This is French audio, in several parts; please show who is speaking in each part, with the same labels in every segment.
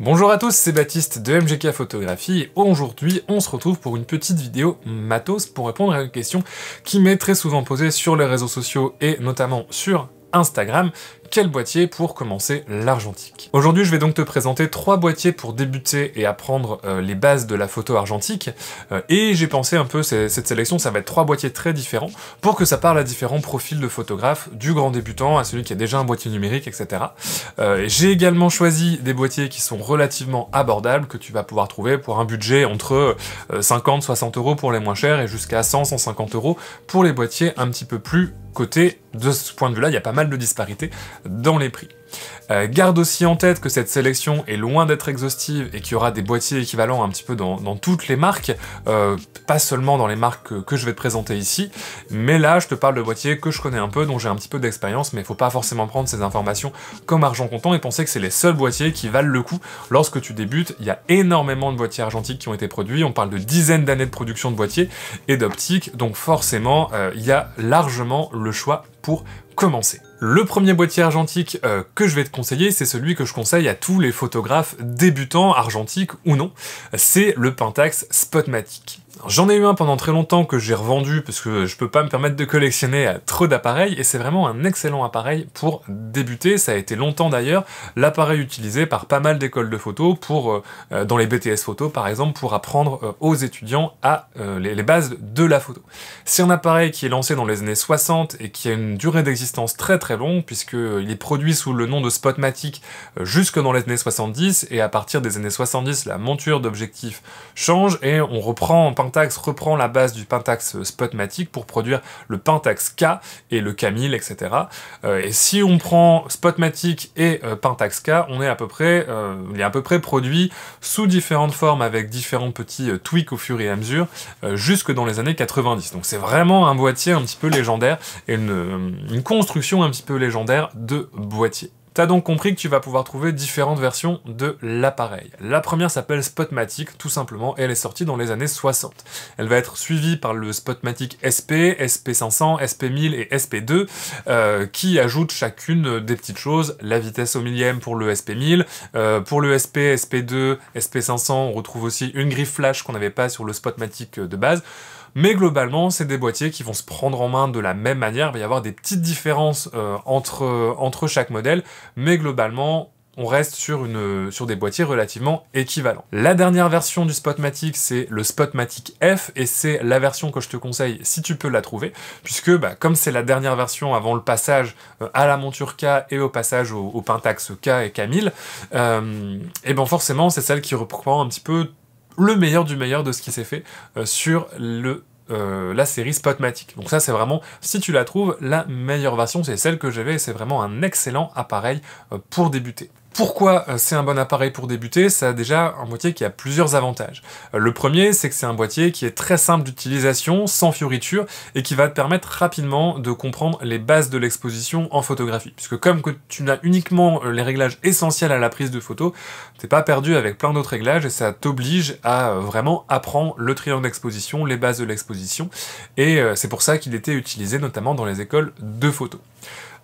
Speaker 1: Bonjour à tous, c'est Baptiste de MGK Photographie et aujourd'hui on se retrouve pour une petite vidéo matos pour répondre à une question qui m'est très souvent posée sur les réseaux sociaux et notamment sur Instagram, quel boîtier pour commencer l'argentique. Aujourd'hui, je vais donc te présenter trois boîtiers pour débuter et apprendre euh, les bases de la photo argentique, euh, et j'ai pensé un peu, cette sélection, ça va être trois boîtiers très différents, pour que ça parle à différents profils de photographes, du grand débutant à celui qui a déjà un boîtier numérique, etc. Euh, j'ai également choisi des boîtiers qui sont relativement abordables, que tu vas pouvoir trouver pour un budget entre 50-60 euros pour les moins chers, et jusqu'à 100-150 euros pour les boîtiers un petit peu plus côté, de ce point de vue-là, il y a pas mal de disparités dans les prix. Euh, garde aussi en tête que cette sélection est loin d'être exhaustive et qu'il y aura des boîtiers équivalents un petit peu dans, toutes les marques, euh, pas seulement dans les marques que, je vais te présenter ici, mais là je te parle de boîtiers que je connais un peu, dont j'ai un petit peu d'expérience, mais il ne faut pas forcément prendre ces informations comme argent comptant et penser que c'est les seuls boîtiers qui valent le coup lorsque tu débutes. Il y a énormément de boîtiers argentiques qui ont été produits, on parle de dizaines d'années de production de boîtiers et d'optiques, donc forcément euh, il y a largement le choix pour commencer. Le premier boîtier argentique euh, que je vais te conseiller, c'est celui que je conseille à tous les photographes débutants, argentiques ou non, c'est le Pentax Spotmatic. J'en ai eu un pendant très longtemps que j'ai revendu parce que je peux pas me permettre de collectionner trop d'appareils et c'est vraiment un excellent appareil pour débuter. Ça a été longtemps d'ailleurs l'appareil utilisé par pas mal d'écoles de photos pour euh, euh, dans les BTS photos par exemple pour apprendre euh, aux étudiants à les, bases de la photo. C'est un appareil qui est lancé dans les années 60 et qui a une durée d'existence très très longue puisqu'il est produit sous le nom de Spotmatic jusque dans les années 70 et à partir des années 70 la monture d'objectif change et on reprend en Pentax reprend la base du Pentax Spotmatic pour produire le Pentax K et le k etc. Euh, et si on prend Spotmatic et euh, Pentax K, on est à peu près, euh, il est à peu près produit sous différentes formes avec différents petits tweaks au fur et à mesure, jusque dans les années 90. Donc c'est vraiment un boîtier un petit peu légendaire et une construction un petit peu légendaire de boîtier. T'as donc compris que tu vas pouvoir trouver différentes versions de l'appareil. La première s'appelle Spotmatic, tout simplement, et elle est sortie dans les années 60. Elle va être suivie par le Spotmatic SP, SP500, SP1000 et SP2, euh, qui ajoutent chacune des petites choses, la vitesse au millième pour le SP1000, euh, pour le SP, SP2, SP500, on retrouve aussi une griffe flash qu'on n'avait pas sur le Spotmatic de base. Mais globalement, c'est des boîtiers qui vont se prendre en main de la même manière. Il va y avoir des petites différences euh, entre, entre chaque modèle, mais globalement, on reste sur, une, sur des boîtiers relativement équivalents. La dernière version du Spotmatic, c'est le Spotmatic F, et c'est la version que je te conseille si tu peux la trouver, puisque bah, comme c'est la dernière version avant le passage euh, à la monture K et au passage au, Pentax K et K1000, euh, et ben forcément c'est celle qui reprend un petit peu le meilleur du meilleur de ce qui s'est fait euh, sur le euh, la série Spotmatic. Donc ça c'est vraiment, si tu la trouves, la meilleure version, c'est celle que j'avais et c'est vraiment un excellent appareil euh, pour débuter. Pourquoi euh, c'est un bon appareil pour débuter Ça a déjà un boîtier qui a plusieurs avantages. Euh, le premier, c'est que c'est un boîtier qui est très simple d'utilisation, sans fioritures, et qui va te permettre rapidement de comprendre les bases de l'exposition en photographie. Puisque comme que tu n'as uniquement euh, les réglages essentiels à la prise de photo, t'es pas perdu avec plein d'autres réglages, et ça t'oblige à vraiment apprendre le triangle d'exposition, les bases de l'exposition, et c'est pour ça qu'il était utilisé notamment dans les écoles de photo.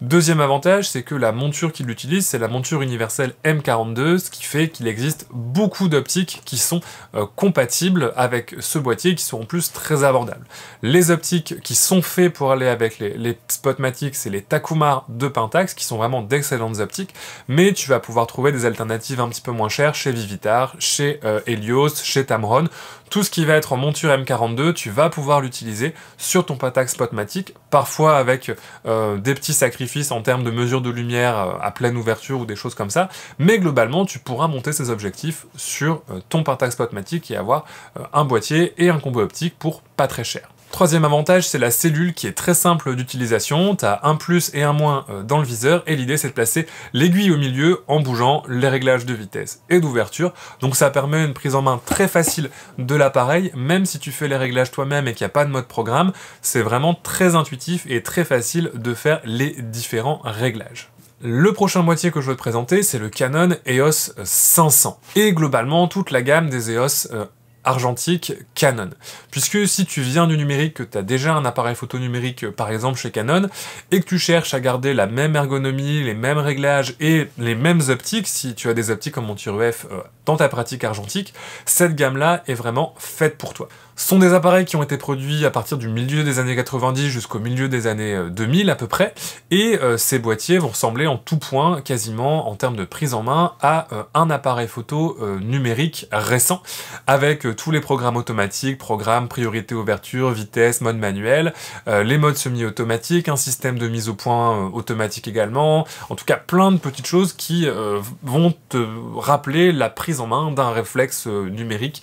Speaker 1: Deuxième avantage, c'est que la monture qu'il utilise, c'est la monture universelle M42, ce qui fait qu'il existe beaucoup d'optiques qui sont euh, compatibles avec ce boîtier, qui sont en plus très abordables. Les optiques qui sont faites pour aller avec les, les Spotmatic, c'est les Takumar de Pentax, qui sont vraiment d'excellentes optiques, mais tu vas pouvoir trouver des alternatives un petit peu moins chères chez Vivitar, chez euh, Helios, chez Tamron. Tout ce qui va être en monture M42, tu vas pouvoir l'utiliser sur ton Pentax Spotmatic, parfois avec euh, des petits sacrifices en termes de mesure de lumière euh, à pleine ouverture ou des choses comme ça, mais globalement, tu pourras monter ces objectifs sur euh, ton Pentax Spotmatic et avoir euh, un boîtier et un combo optique pour pas très cher. Troisième avantage, c'est la cellule qui est très simple d'utilisation. Tu as un plus et un moins euh, dans le viseur et l'idée c'est de placer l'aiguille au milieu en bougeant les réglages de vitesse et d'ouverture. Donc ça permet une prise en main très facile de l'appareil, même si tu fais les réglages toi-même et qu'il n'y a pas de mode programme. C'est vraiment très intuitif et très facile de faire les différents réglages. Le prochain moitié que je veux te présenter, c'est le Canon EOS 500. Et globalement, toute la gamme des EOS euh, argentique Canon. Puisque si tu viens du numérique, que tu as déjà un appareil photo numérique euh, par exemple chez Canon, et que tu cherches à garder la même ergonomie, les mêmes réglages et les mêmes optiques, si tu as des optiques comme monture EF euh, dans ta pratique argentique, cette gamme-là est vraiment faite pour toi sont des appareils qui ont été produits à partir du milieu des années 90 jusqu'au milieu des années 2000 euh, à peu près, et euh, ces boîtiers vont ressembler en tout point, quasiment en termes de prise en main, à euh, un appareil photo numérique récent, avec tous les programmes automatiques, programmes, priorité ouverture, vitesse, mode manuel, les modes semi-automatiques, un système de mise au point automatique également, en tout cas plein de petites choses qui vont te rappeler la prise en main d'un réflexe numérique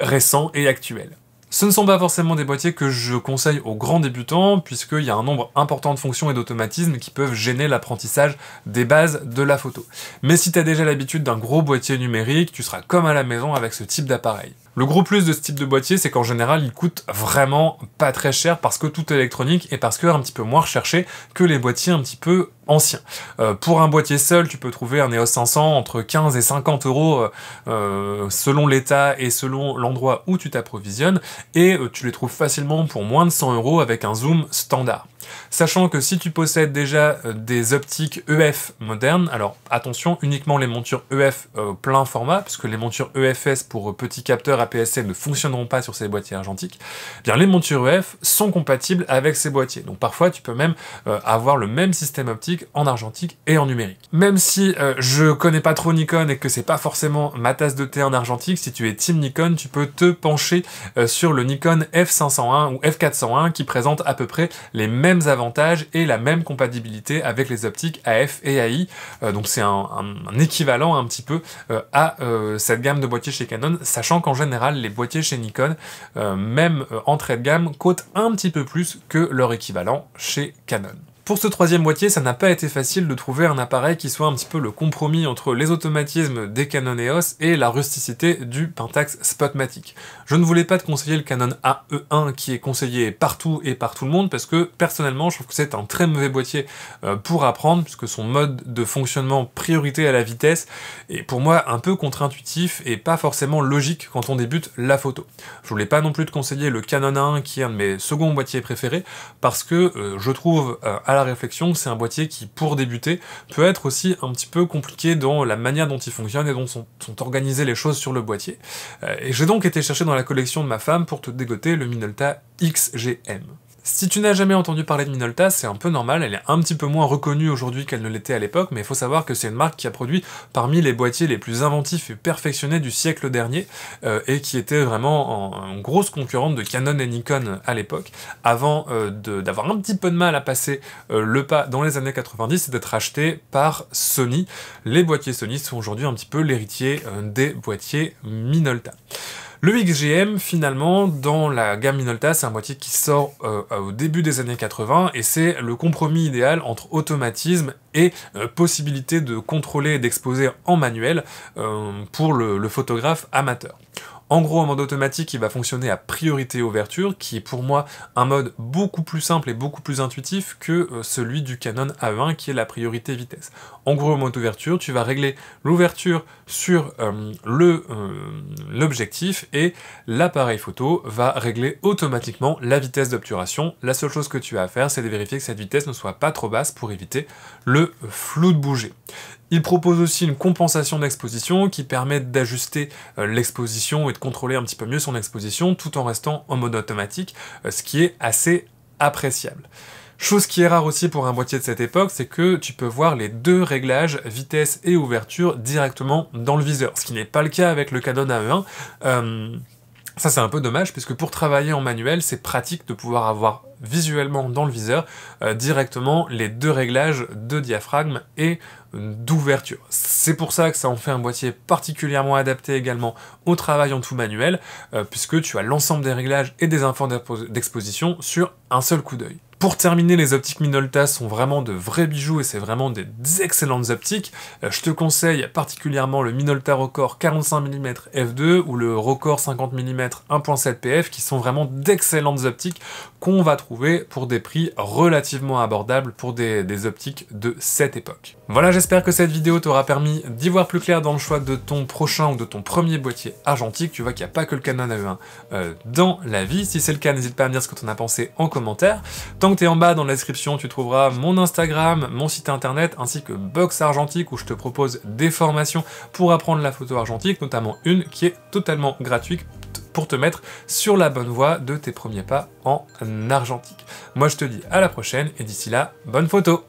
Speaker 1: récents et actuels. Ce ne sont pas forcément des boîtiers que je conseille aux grands débutants, puisqu'il y a un nombre important de fonctions et d'automatismes qui peuvent gêner l'apprentissage des bases de la photo. Mais si tu as déjà l'habitude d'un gros boîtier numérique, tu seras comme à la maison avec ce type d'appareil. Le gros plus de ce type de boîtier, c'est qu'en général, il coûte vraiment pas très cher parce que tout est électronique et parce que un petit peu moins recherché que les boîtiers un petit peu anciens. Euh, pour un boîtier seul, tu peux trouver un EOS 500 entre 15 et 50 euros euh, euh, selon l'état et selon l'endroit où tu t'approvisionnes et tu les trouves facilement pour moins de 100 euros avec un zoom standard. Sachant que si tu possèdes déjà euh, des optiques EF modernes, alors attention, uniquement les montures EF euh, plein format, puisque les montures EFS pour euh, petits capteurs APS-C ne fonctionneront pas sur ces boîtiers argentiques, eh bien les montures EF sont compatibles avec ces boîtiers. Donc parfois tu peux même avoir le même système optique en argentique et en numérique. Même si je connais pas trop Nikon et que c'est pas forcément ma tasse de thé en argentique, si tu es team Nikon, tu peux te pencher sur le Nikon F501 ou F401 qui présente à peu près les mêmes avantages et la même compatibilité avec les optiques AF et AI. Euh, donc c'est un, équivalent un petit peu euh, à euh, cette gamme de boîtiers chez Canon, sachant qu'en général les boîtiers chez Nikon, même entrée de gamme, coûtent un petit peu plus que leur équivalent chez Canon. Pour ce troisième boîtier, ça n'a pas été facile de trouver un appareil qui soit un petit peu le compromis entre les automatismes des Canon EOS et la rusticité du Pentax Spotmatic. Je ne voulais pas te conseiller le Canon AE1 qui est conseillé partout et par tout le monde parce que personnellement je trouve que c'est un très mauvais boîtier euh, pour apprendre puisque son mode de fonctionnement priorité à la vitesse est pour moi un peu contre-intuitif et pas forcément logique quand on débute la photo. Je voulais pas non plus te conseiller le Canon A1 qui est un de mes seconds boîtiers préférés parce que euh, je trouve euh, à la réflexion, c'est un boîtier qui, pour débuter, peut être aussi un petit peu compliqué dans la manière dont il fonctionne et dont sont, sont organisées les choses sur le boîtier. Euh, et j'ai donc été chercher dans la collection de ma femme pour te dégoter le Minolta XGM. Si tu n'as jamais entendu parler de Minolta, c'est un peu normal, elle est un petit peu moins reconnue aujourd'hui qu'elle ne l'était à l'époque, mais il faut savoir que c'est une marque qui a produit parmi les boîtiers les plus inventifs et perfectionnés du siècle dernier, euh, et qui était vraiment en, grosse concurrente de Canon et Nikon à l'époque, avant euh, d'avoir un petit peu de mal à passer euh, le pas dans les années 90 et d'être acheté par Sony. Les boîtiers Sony sont aujourd'hui un petit peu l'héritier des boîtiers Minolta. Le XGM, finalement, dans la gamme Minolta, c'est un boîtier qui sort euh, au début des années 80 et c'est le compromis idéal entre automatisme et euh, possibilité de contrôler et d'exposer en manuel euh, pour le photographe amateur. En gros, en mode automatique, il va fonctionner à priorité ouverture, qui est pour moi un mode beaucoup plus simple et beaucoup plus intuitif que euh, celui du Canon A20, qui est la priorité vitesse. En gros, en mode ouverture, tu vas régler l'ouverture sur euh, euh, l'objectif et l'appareil photo va régler automatiquement la vitesse d'obturation. La seule chose que tu as à faire, c'est de vérifier que cette vitesse ne soit pas trop basse pour éviter le flou de bouger. Il propose aussi une compensation d'exposition qui permet d'ajuster euh, l'exposition et de contrôler un petit peu mieux son exposition tout en restant en mode automatique, euh, ce qui est assez appréciable. Chose qui est rare aussi pour un boîtier de cette époque, c'est que tu peux voir les deux réglages vitesse et ouverture directement dans le viseur, ce qui n'est pas le cas avec le Canon AE1. Ça, c'est un peu dommage, puisque pour travailler en manuel, c'est pratique de pouvoir avoir visuellement dans le viseur euh, directement les deux réglages de diaphragme et d'ouverture. C'est pour ça que ça en fait un boîtier particulièrement adapté également au travail en tout manuel, euh, puisque tu as l'ensemble des réglages et des infos d'exposition sur un seul coup d'œil. Pour terminer, les optiques Minolta sont vraiment de vrais bijoux et c'est vraiment des excellentes optiques. Euh, je te conseille particulièrement le Minolta Record 45 mm f2 ou le Record 50 mm 1.7 pf qui sont vraiment d'excellentes optiques qu'on va trouver pour des prix relativement abordables pour des, optiques de cette époque. Voilà, j'espère que cette vidéo t'aura permis d'y voir plus clair dans le choix de ton prochain ou de ton premier boîtier argentique. Tu vois qu'il n'y a pas que le Canon A1 euh, dans la vie. Si c'est le cas, n'hésite pas à me dire ce que tu en as pensé en commentaire. Tant t'es en bas dans la description, tu trouveras mon Instagram, mon site internet, ainsi que Box Argentique où je te propose des formations pour apprendre la photo argentique, notamment une qui est totalement gratuite pour te mettre sur la bonne voie de tes premiers pas en argentique. Moi je te dis à la prochaine et d'ici là, bonne photo